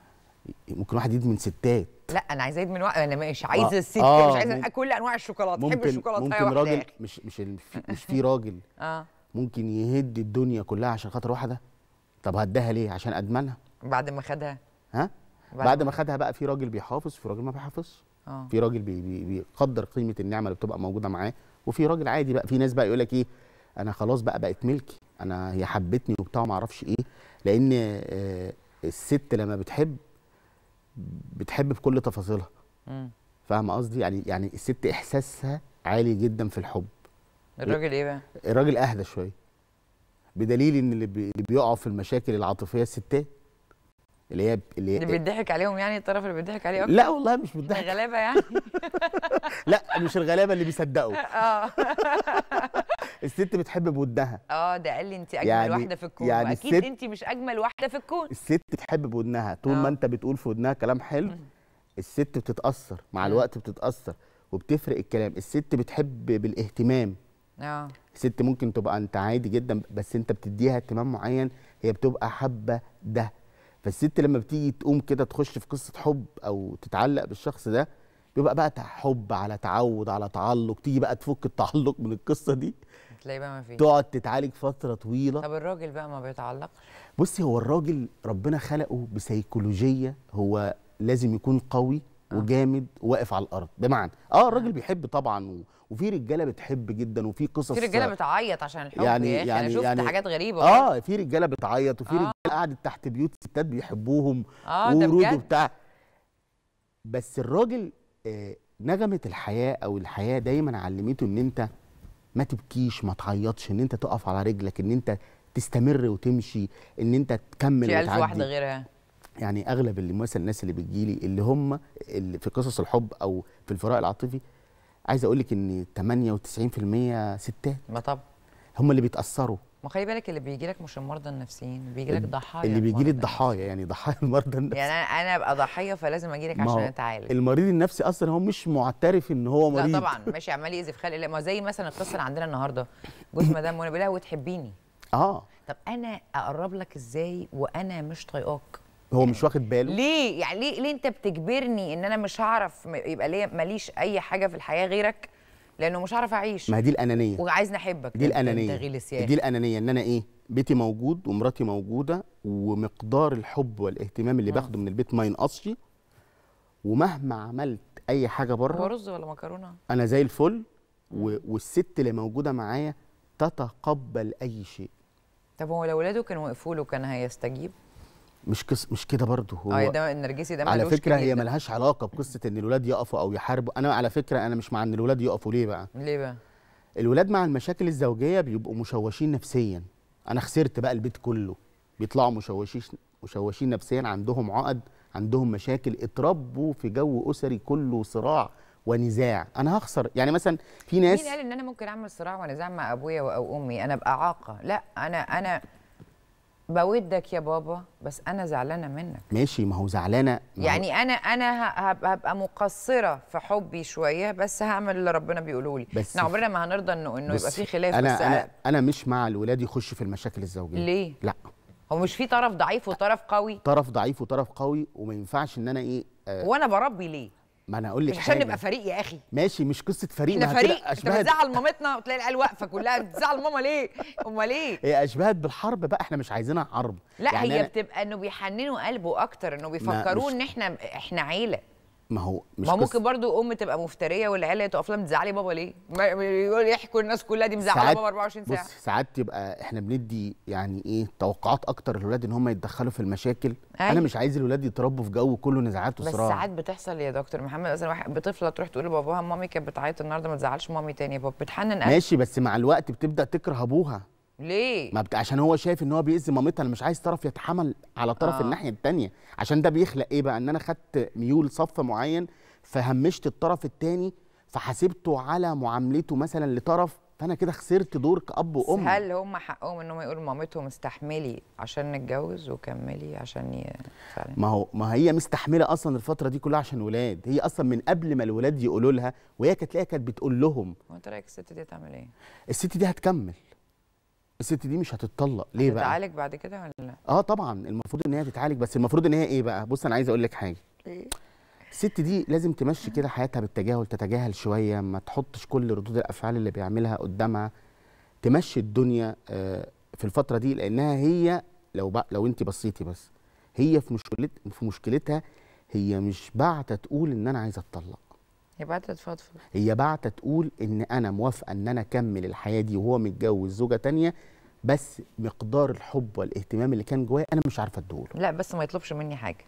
ممكن واحد يدمن ستات لا انا عايزاه من وقت انا مش عايز آه. الست آه. مش عايزه كل انواع الشوكولاته بحب الشوكولاته ممكن راجل يعني. مش مش مش في راجل اه ممكن يهد الدنيا كلها عشان خاطر واحده طب هداها ليه عشان ادمنها بعد ما خدها ها بعد, بعد ما خدها بقى في راجل بيحافظ في راجل ما بيحافظش آه. في راجل بي بي بيقدر قيمه النعمه اللي بتبقى موجوده معاه وفي راجل عادي بقى في ناس بقى يقول لك ايه انا خلاص بقى بقت ملكي انا هي حبتني وبتاع ما اعرفش ايه لان آه، الست لما بتحب بتحب بكل تفاصيلها فاهمه قصدي يعني يعني الست احساسها عالي جدا في الحب الراجل ايه بقى الراجل اهدى شويه بدليل ان اللي, بيقعوا في المشاكل العاطفيه الستات اللي هي اللي هي اللي بيضحك عليهم يعني الطرف اللي بيضحك عليه أكتر. لا والله مش بيضحك الغلابه يعني لا مش الغلابه اللي بيصدقوا اه الست بتحب بودنها اه ده قال لي انت اجمل يعني واحده في الكون يعني واكيد الست... انت مش اجمل واحده في الكون الست بتحب بودنها طول ما آه. انت بتقول في ودنها كلام حلو الست بتتاثر مع الوقت بتتاثر وبتفرق الكلام الست بتحب بالاهتمام اه الست ممكن تبقى انت عادي جدا بس انت بتديها اهتمام معين هي بتبقى حابه ده فالست لما بتيجي تقوم كده تخش في قصه حب او تتعلق بالشخص ده بيبقى بقى حب على تعود على تعلق تيجي بقى تفك التعلق من القصه دي تلاقي بقى ما فيش تقعد تتعالج فتره طويله طب الراجل بقى ما بيتعلقش بصي هو الراجل ربنا خلقه بسيكولوجيه هو لازم يكون قوي آه. وجامد واقف على الارض بمعنى اه الراجل بيحب طبعا و... وفي رجاله بتحب جدا وفي قصص في رجاله بتعيط عشان الحب يعني يا اخي يعني انا يعني شفت يعني حاجات غريبه اه في رجاله بتعيط وفي آه. رجاله قعدت تحت بيوت ستات بيحبوهم آه وورود وبتاع بس الراجل آه نغمه الحياه او الحياه دايما علمته ان انت ما تبكيش ما تعيطش ان انت تقف على رجلك ان انت تستمر وتمشي ان انت تكمل في وتعدي واحده غيرها يعني اغلب اللي مثلا الناس اللي بتجي لي اللي هم اللي في قصص الحب او في الفراق العاطفي عايز اقول لك ان 98% ستات ما طب هم اللي بيتاثروا ما خلي بالك اللي بيجي لك مش المرضى النفسيين بيجي لك ضحايا اللي بيجي لي الضحايا يعني ضحايا المرضى النفسيين يعني انا ابقى ضحيه فلازم اجي لك عشان اتعالج المريض النفسي اصلا هو مش معترف ان هو مريض لا طبعا ماشي عمال يأذي في خلق ما زي مثلا القصه اللي عندنا النهارده جوز مدام منى بيقول وتحبيني اه طب انا اقرب لك ازاي وانا مش طايقاك هو مش واخد باله ليه يعني ليه ليه انت بتجبرني ان انا مش هعرف يبقى ليا ماليش اي حاجه في الحياه غيرك لانه مش عارف اعيش ما دي الانانيه وعايزني احبك دي الانانيه دي الانانيه ان انا ايه بيتي موجود ومراتي موجوده ومقدار الحب والاهتمام اللي باخده من البيت ما ينقصش ومهما عملت اي حاجه بره هو رز ولا مكرونه انا زي الفل والست اللي موجوده معايا تتقبل اي شيء طب هو لو ولاده كانوا وقفوا له كان هيستجيب مش كس مش كده برضه هو اه ده النرجسي ده على فكره هي ملهاش علاقه بقصه ان الولاد يقفوا او يحاربوا انا على فكره انا مش مع ان الولاد يقفوا ليه بقى ليه بقى الولاد مع المشاكل الزوجيه بيبقوا مشوشين نفسيا انا خسرت بقى البيت كله بيطلعوا مشوشين مشوشين نفسيا عندهم عقد عندهم مشاكل اتربوا في جو اسري كله صراع ونزاع انا هخسر يعني مثلا في ناس مين قال ان انا ممكن اعمل صراع ونزاع مع ابويا او امي انا ابقى عاقه لا انا انا بودك يا بابا بس انا زعلانه منك ماشي ما هو زعلانه يعني انا انا هبقى مقصره في حبي شويه بس هعمل اللي ربنا بيقوله لي بس احنا عمرنا ما هنرضى انه انه يبقى في خلاف أنا بس انا انا مش مع الولاد يخشوا في المشاكل الزوجيه ليه لا هو مش في طرف ضعيف وطرف قوي طرف ضعيف وطرف قوي وما ينفعش ان انا ايه آه وانا بربي ليه ما انا اقول لك عشان نبقى فريق يا اخي ماشي مش قصه فريق احنا فريق انت بتزعل مامتنا وتلاقي العيال واقفه كلها بتزعل ماما ليه امال ايه هي اشبهت بالحرب بقى احنا مش عايزينها حرب لا يعني هي أنا... بتبقى انه بيحننوا قلبه اكتر انه بيفكروه ان احنا احنا عيله ما هو مش ما ممكن برضو ام تبقى مفتريه والعيال تقف لها بتزعلي بابا ليه؟ يقول يحكوا الناس كلها دي مزعله بابا 24 ساعه بص ساعات تبقى احنا بندي يعني ايه توقعات اكتر للولاد ان هم يتدخلوا في المشاكل أي. انا أيوة. مش عايز الولاد يتربوا في جو كله نزاعات وصراع بس ساعات بتحصل يا دكتور محمد مثلا واحد بطفله تروح تقول لباباها مامي كانت بتعيط النهارده ما تزعلش مامي تاني بابا بتحنن ماشي بس مع الوقت بتبدا تكره ابوها ليه؟ ما بت... عشان هو شايف ان هو بيأذي مامتها انا مش عايز طرف يتحمل على طرف آه. الناحيه الثانيه عشان ده بيخلق ايه بقى ان انا خدت ميول صف معين فهمشت الطرف الثاني فحاسبته على معاملته مثلا لطرف فانا كده خسرت دور كاب وام هل هم حقهم ان هم يقولوا مامتهم استحملي عشان نتجوز وكملي عشان ي... فعلا. ما هو ما هي مستحمله اصلا الفتره دي كلها عشان ولاد هي اصلا من قبل ما الولاد يقولوا لها وهي كانت تلاقيها كانت بتقول لهم وانت رايك الست دي هتعمل ايه الست دي هتكمل الست دي مش هتتطلق ليه بقى هتتعالج بعد كده ولا اه طبعا المفروض ان هي تتعالج بس المفروض ان هي ايه بقى بص انا عايز اقول لك حاجه ايه الست دي لازم تمشي كده حياتها بالتجاهل تتجاهل شويه ما تحطش كل ردود الافعال اللي بيعملها قدامها تمشي الدنيا آه، في الفتره دي لانها هي لو بقى لو انت بصيتي بس هي في مشكلتها في مشكلتها هي مش باعته تقول ان انا عايزه اتطلق هي بعتت تفضفض هي بعتت تقول ان انا موافقه ان انا اكمل الحياه دي وهو متجوز زوجه تانية بس مقدار الحب والاهتمام اللي كان جوايا انا مش عارفه اديهوله لا بس ما يطلبش مني حاجه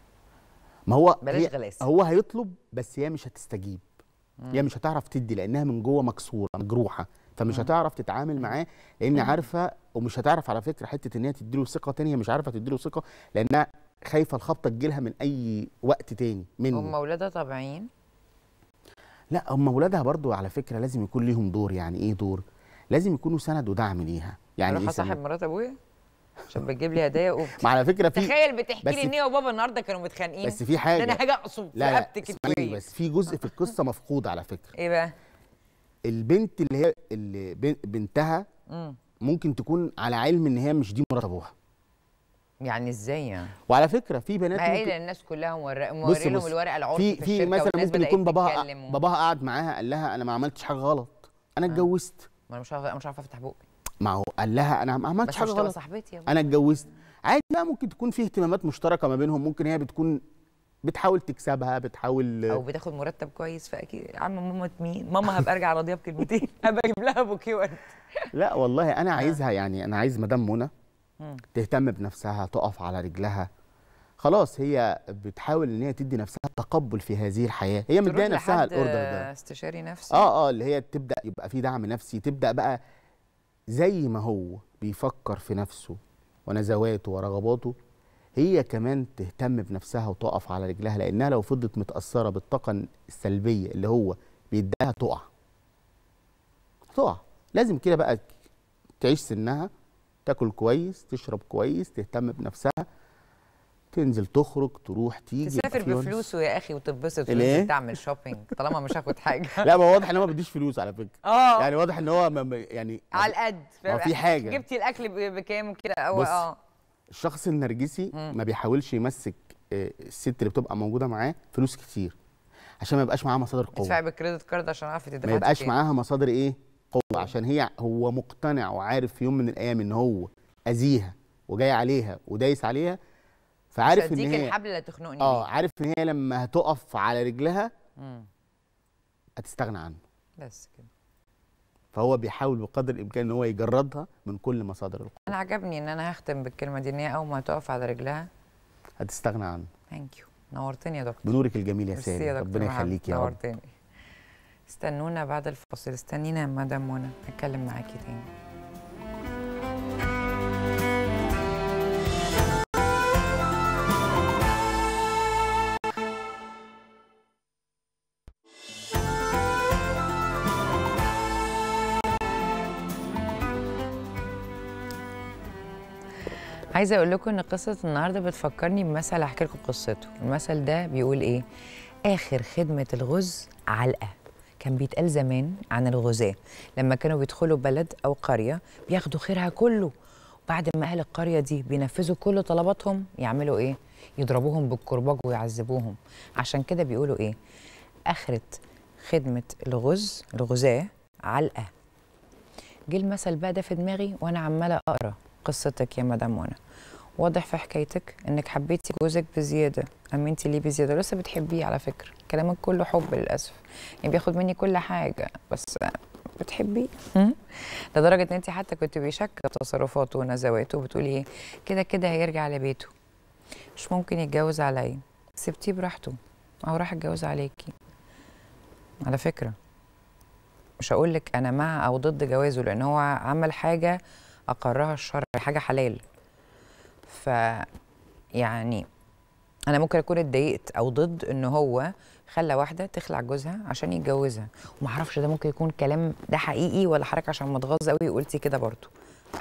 ما هو بلاش غلاسه هو هيطلب بس هي مش هتستجيب هي مش هتعرف تدي لانها من جوه مكسوره مجروحه فمش مم. هتعرف تتعامل معاه لان مم. عارفه ومش هتعرف على فكره حته ان هي تديله ثقه تانية مش عارفه تديله ثقه لانها خايفه الخبطه تجيلها من اي وقت تاني منه هم اولادها طبيعيين لا هم اولادها برضو على فكره لازم يكون ليهم دور يعني ايه دور لازم يكونوا سند ودعم ليها يعني اروح إيه صاحب اصاحب مرات ابويا عشان بتجيب لي هدايا اوف ما على فكره في تخيل بتحكي لي ان هي وبابا النهارده كانوا متخانقين بس في حاجه انا حاجه اقصد لا لا بس في جزء في القصه مفقود على فكره ايه بقى البنت اللي هي اللي بنتها ممكن تكون على علم ان هي مش دي مرات ابوها يعني ازاي يعني وعلى فكره في بنات ما ممكن... الناس كلها موري الورقه العرض في, في مثلا ممكن يكون باباها آه، و... باباها قعد معاها قال لها انا ما عملتش حاجه غلط انا آه. اتجوزت ما انا مش عارفه مش عارفه افتح بقي ما هو قال لها انا ما عملتش حاجه غلط صاحبتي يا انا اتجوزت عادي بقى ممكن تكون في اهتمامات مشتركه ما بينهم ممكن هي بتكون بتحاول تكسبها بتحاول او بتاخد مرتب كويس فاكيد عم ماما مين ماما هبقى ارجع راضيه بكلمتين هبقى اجيب لها بوكيه ورد لا والله انا آه. عايزها يعني انا عايز مدام منى تهتم بنفسها تقف على رجلها خلاص هي بتحاول ان هي تدي نفسها تقبل في هذه الحياه هي مديه نفسها الاوردر ده استشاري نفسي اه اه اللي هي تبدا يبقى في دعم نفسي تبدا بقى زي ما هو بيفكر في نفسه ونزواته ورغباته هي كمان تهتم بنفسها وتقف على رجلها لانها لو فضلت متاثره بالطاقه السلبيه اللي هو بيديها تقع تقع لازم كده بقى تعيش سنها تاكل كويس تشرب كويس تهتم بنفسها تنزل تخرج تروح تيجي تسافر بفلوسه يا اخي وتتبسط إيه؟ وتعمل تعمل شوبينج طالما مش هاخد حاجه لا ما واضح ان هو ما بيديش فلوس على فكره اه يعني واضح ان هو يعني على القد ما في حاجه جبتي الاكل بكام وكده او اه الشخص النرجسي ما بيحاولش يمسك آه، الست اللي بتبقى موجوده معاه فلوس كتير عشان ما يبقاش معاها مصادر قوه تدفعي بالكريدت كارد عشان اعرف تدفعي ما يبقاش معاها مصادر ايه قوه عشان هي هو مقتنع وعارف في يوم من الايام ان هو اذيها وجاي عليها ودايس عليها فعارف ان هي الحبل اللي تخنقني اه عارف ان هي لما هتقف على رجلها هتستغنى عنه بس كده فهو بيحاول بقدر الامكان ان هو يجردها من كل مصادر القوه انا عجبني ان انا هختم بالكلمه دي ان هي اول ما تقف على رجلها هتستغنى عنه ثانك يو نورتني يا دكتور بنورك الجميل يا ساري ربنا يخليك يا رب نورتني استنونا بعد الفاصل استنينا يا مدام منى هتكلم معاكي تاني عايزه اقول لكم ان قصه النهارده بتفكرني بمثل هحكي لكم قصته المثل ده بيقول ايه اخر خدمه الغز علقه كان بيتقال زمان عن الغزاة لما كانوا بيدخلوا بلد أو قرية بياخدوا خيرها كله بعد ما أهل القرية دي بينفذوا كل طلباتهم يعملوا إيه؟ يضربوهم بالكرباج ويعذبوهم عشان كده بيقولوا إيه؟ آخرت خدمة الغز الغزاة علقة جه المثل بقى ده في دماغي وأنا عمالة أقرأ قصتك يا مدام وانا واضح في حكايتك إنك حبيتي جوزك بزيادة امنتي ليه بزياده لسه بتحبيه على فكره كلامك كله حب للاسف يعني بياخد مني كل حاجه بس بتحبيه لدرجه ان انت حتى كنت بيشك تصرفاته ونزواته وبتقولي إيه؟ كده كده هيرجع لبيته مش ممكن يتجوز عليا سبتيه براحته او راح اتجوز عليكي على فكره مش هقول لك انا مع او ضد جوازه لان هو عمل حاجه اقرها الشرع حاجه حلال ف يعني انا ممكن اكون اتضايقت او ضد ان هو خلى واحده تخلع جوزها عشان يتجوزها وما اعرفش ده ممكن يكون كلام ده حقيقي ولا حضرتك عشان متغاظ قوي قلتي كده برضه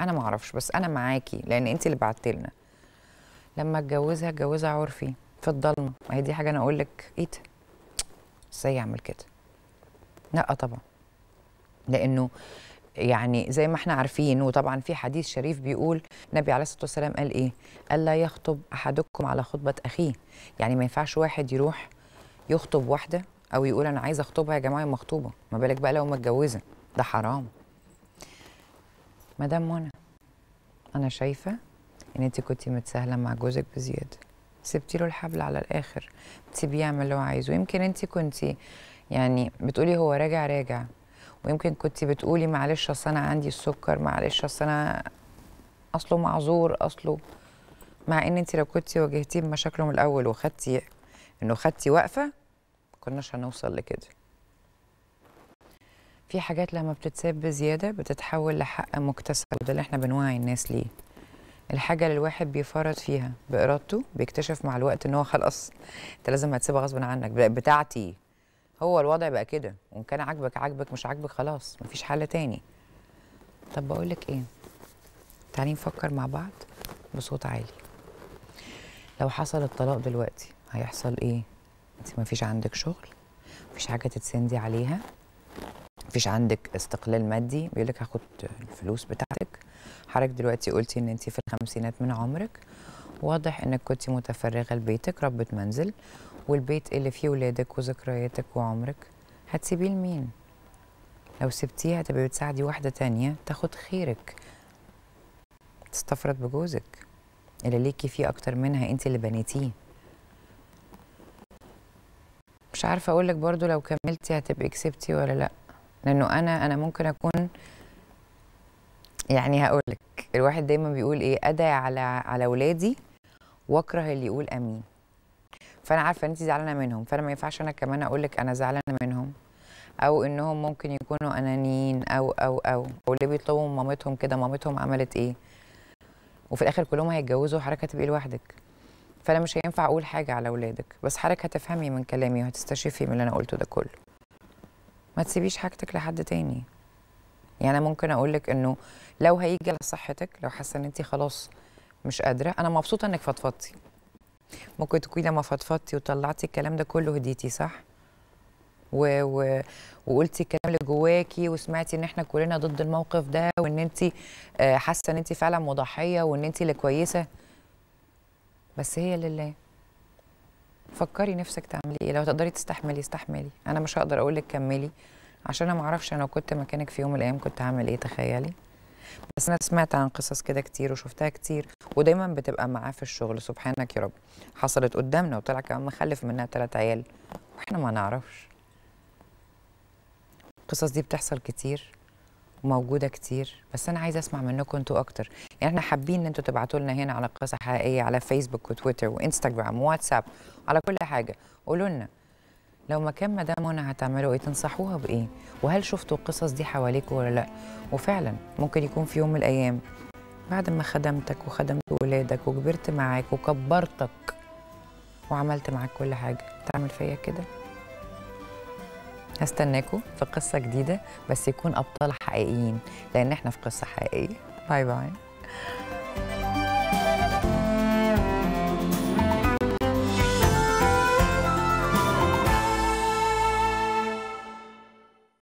انا ما اعرفش بس انا معاكي لان انت اللي بعتي لنا لما اتجوزها اتجوزها عرفي في الضلمه ما هي دي حاجه انا اقول لك ايه ده ازاي يعمل كده لا طبعا لانه يعني زي ما احنا عارفين وطبعا في حديث شريف بيقول النبي عليه الصلاه والسلام قال ايه؟ قال لا يخطب احدكم على خطبه اخيه، يعني ما ينفعش واحد يروح يخطب واحده او يقول انا عايز اخطبها يا جماعه مخطوبه، ما بالك بقى لو متجوزه، ده حرام. مدام منى انا شايفه ان انت كنت متساهله مع جوزك بزياده سبتي له الحبل على الاخر بتسيبيه يعمل اللي هو عايزه يمكن انت كنت يعني بتقولي هو راجع راجع ويمكن كنت بتقولي معلش اصل انا عندي السكر معلش اصل انا اصله معذور اصله مع ان انت لو كنت واجهتيه بمشاكله من الاول وخدتي انه خدتي وقفه كناش هنوصل لكده في حاجات لما بتتساب بزياده بتتحول لحق مكتسب وده اللي احنا بنوعي الناس ليه الحاجه اللي الواحد بيفرط فيها بارادته بيكتشف مع الوقت ان هو خلاص انت لازم هتسيبها غصب عنك بتاعتي هو الوضع بقى كده وان كان عاجبك عاجبك مش عاجبك خلاص مفيش حل تاني طب بقول لك ايه تعالي نفكر مع بعض بصوت عالي لو حصل الطلاق دلوقتي هيحصل ايه انت مفيش عندك شغل مفيش حاجه تتسندي عليها مفيش عندك استقلال مادي بيقول لك هاخد الفلوس بتاعتك حضرتك دلوقتي قلتي ان انت في الخمسينات من عمرك واضح انك كنت متفرغه لبيتك ربة منزل والبيت اللي فيه ولادك وذكرياتك وعمرك هتسيبيه لمين لو سبتيه هتبقي بتساعدي واحده تانية تاخد خيرك تستفرد بجوزك اللي ليكي فيه اكتر منها انت اللي بنيتيه مش عارفه اقول لك برضو لو كملتي هتبقي كسبتي ولا لا لانه انا انا ممكن اكون يعني هقول لك الواحد دايما بيقول ايه ادعي على على ولادي واكره اللي يقول امين فانا عارفه ان انت زعلانه منهم فانا ما ينفعش انا كمان اقول لك انا زعلانه منهم او انهم ممكن يكونوا انانيين او او او او اللي بيطلبوا من مامتهم كده مامتهم عملت ايه وفي الاخر كلهم هيتجوزوا وحضرتك هتبقي لوحدك فانا مش هينفع اقول حاجه على اولادك بس حضرتك هتفهمي من كلامي وهتستشفي من اللي انا قلته ده كله ما تسيبيش حاجتك لحد تاني يعني ممكن اقول لك انه لو هيجي على صحتك لو حاسه ان انت خلاص مش قادره انا مبسوطه انك فضفضتي ممكن تكوني لما فضفضتي وطلعتي الكلام ده كله هديتي صح و... و... وقلتي الكلام اللي جواكي وسمعتي ان احنا كلنا ضد الموقف ده وان انت آه، حاسه ان انت فعلا مضحيه وان انت اللي كويسه بس هي لله فكري نفسك تعملي ايه لو تقدري تستحملي استحملي انا مش هقدر اقول لك كملي عشان انا معرفش انا كنت مكانك في يوم من الايام كنت هعمل ايه تخيلي بس انا سمعت عن قصص كده كتير وشفتها كتير ودايما بتبقى معاه في الشغل سبحانك يا رب حصلت قدامنا وطلع كمان مخلف منها تلات عيال واحنا ما نعرفش القصص دي بتحصل كتير موجودة كتير بس أنا عايزة أسمع منكم أنتوا أكتر يعني إحنا حابين إن أنتوا تبعتوا لنا هنا على قصة حقيقية على فيسبوك وتويتر وإنستجرام وواتساب على كل حاجة قولوا لنا لو مكان مدام منى هتعملوا ايه تنصحوها بايه وهل شفتوا القصص دي حواليكوا ولا لا وفعلا ممكن يكون في يوم من الايام بعد ما خدمتك وخدمت ولادك وكبرت معاك وكبرتك وعملت معاك كل حاجه تعمل فيا كده هستناكوا في قصه جديده بس يكون ابطال حقيقيين لان احنا في قصه حقيقيه باي باي